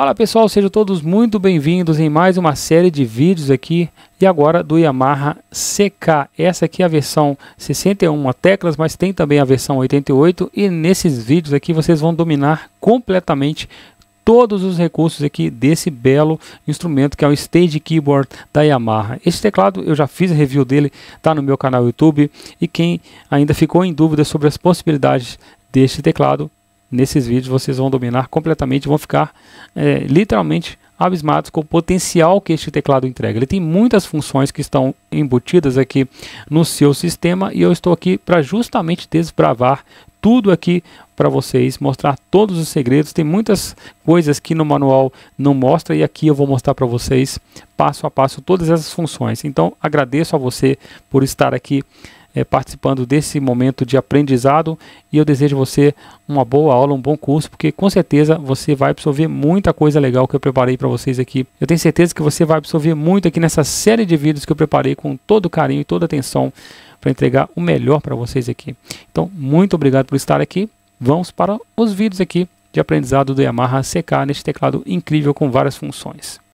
Fala pessoal, sejam todos muito bem-vindos em mais uma série de vídeos aqui e agora do Yamaha CK. Essa aqui é a versão 61 teclas, mas tem também a versão 88 e nesses vídeos aqui vocês vão dominar completamente todos os recursos aqui desse belo instrumento que é o Stage Keyboard da Yamaha. Esse teclado eu já fiz a review dele, está no meu canal YouTube e quem ainda ficou em dúvida sobre as possibilidades deste teclado, Nesses vídeos vocês vão dominar completamente, vão ficar é, literalmente abismados com o potencial que este teclado entrega. Ele tem muitas funções que estão embutidas aqui no seu sistema e eu estou aqui para justamente desbravar tudo aqui para vocês, mostrar todos os segredos. Tem muitas coisas que no manual não mostra e aqui eu vou mostrar para vocês passo a passo todas essas funções. Então agradeço a você por estar aqui é, participando desse momento de aprendizado e eu desejo você uma boa aula, um bom curso, porque com certeza você vai absorver muita coisa legal que eu preparei para vocês aqui. Eu tenho certeza que você vai absorver muito aqui nessa série de vídeos que eu preparei com todo carinho e toda atenção para entregar o melhor para vocês aqui. Então, muito obrigado por estar aqui. Vamos para os vídeos aqui de aprendizado do Yamaha CK neste teclado incrível com várias funções.